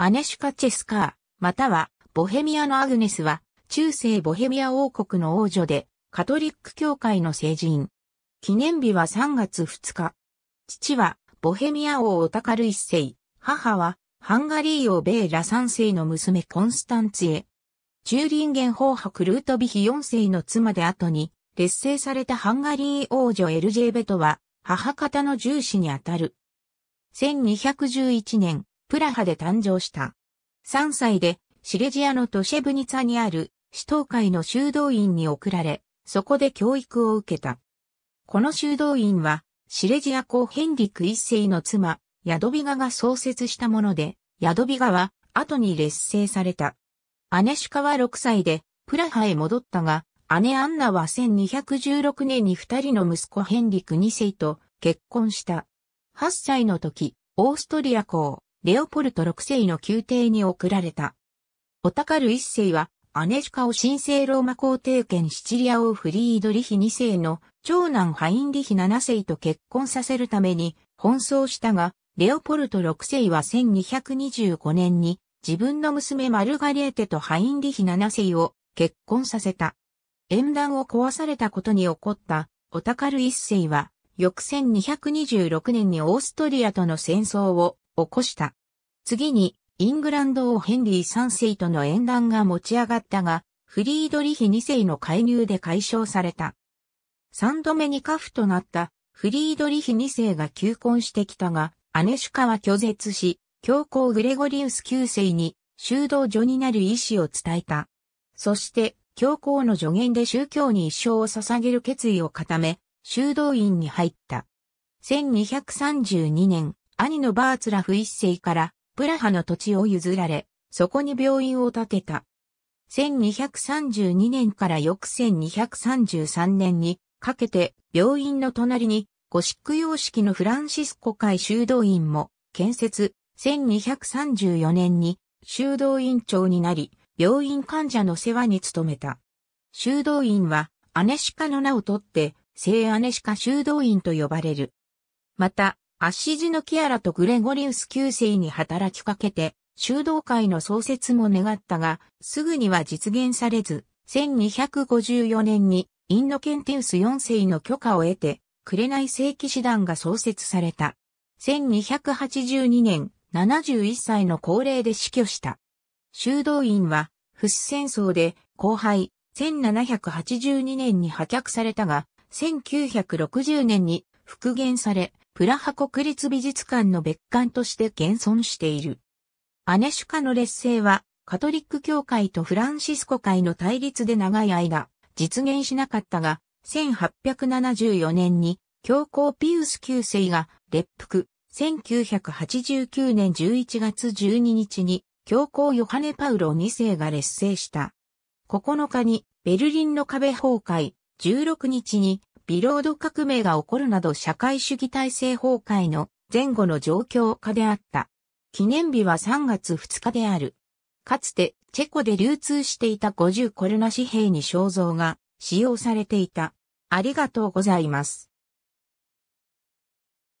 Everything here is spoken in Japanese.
アネシュカ・チェスカー、またはボヘミアのアグネスは中世ボヘミア王国の王女でカトリック教会の聖人。記念日は3月2日。父はボヘミア王オタカル一世、母はハンガリー王ベーラ三世の娘コンスタンツエ。ン林元法クルートビヒ四世の妻で後に劣勢されたハンガリー王女エルジェーベトは母方の重視にあたる。1211年、プラハで誕生した。3歳でシレジアのトシェブニツァにある首都会の修道院に送られ、そこで教育を受けた。この修道院は、シレジア公ヘンリク一世の妻、ヤドビガが創設したもので、ヤドビガは後に劣勢された。アネシカは6歳でプラハへ戻ったが、姉アンナは1216年に二人の息子ヘンリク2世と結婚した。8歳の時、オーストリア公レオポルト6世の宮廷に送られた。オタカル1世は、アネシカを神聖ローマ皇帝権シチリア王フリードリヒ2世の長男ハインリヒ7世と結婚させるために奔走したが、レオポルト6世は1225年に自分の娘マルガレーテとハインリヒ7世を結婚させた。縁談を壊されたことに起こったオタカル1世は翌1226年にオーストリアとの戦争を起こした。次に、イングランド王ヘンリー3世との縁談が持ち上がったが、フリードリヒ2世の介入で解消された。3度目に家父となったフリードリヒ2世が求婚してきたが、アネシュカは拒絶し、教皇グレゴリウス9世に修道女になる意思を伝えた。そして、教皇の助言で宗教に一生を捧げる決意を固め、修道院に入った。1232年、兄のバーツラフ1世からプラハの土地を譲られ、そこに病院を建てた。1232年から翌1233年にかけて病院の隣にゴシック様式のフランシスコ会修道院も建設、1234年に修道院長になり、病院患者の世話に努めた。修道院は、アネシカの名をとって、聖アネシカ修道院と呼ばれる。また、アッシジのキアラとグレゴリウス9世に働きかけて、修道会の創設も願ったが、すぐには実現されず、1254年にインノケンテウス4世の許可を得て、い聖騎士団が創設された。1282年、71歳の高齢で死去した。修道院は、フス戦争で後輩、1782年に破却されたが、1960年に復元され、プラハ国立美術館の別館として現存している。アネシュカの劣勢は、カトリック教会とフランシスコ会の対立で長い間、実現しなかったが、1874年に、教皇ピウス9世が、列服、1989年11月12日に、教皇ヨハネ・パウロ2世が劣勢した。9日に、ベルリンの壁崩壊、16日に、ビロード革命が起こるなど社会主義体制崩壊の前後の状況下であった。記念日は3月2日である。かつてチェコで流通していた50コルナ紙幣に肖像が使用されていた。ありがとうございます。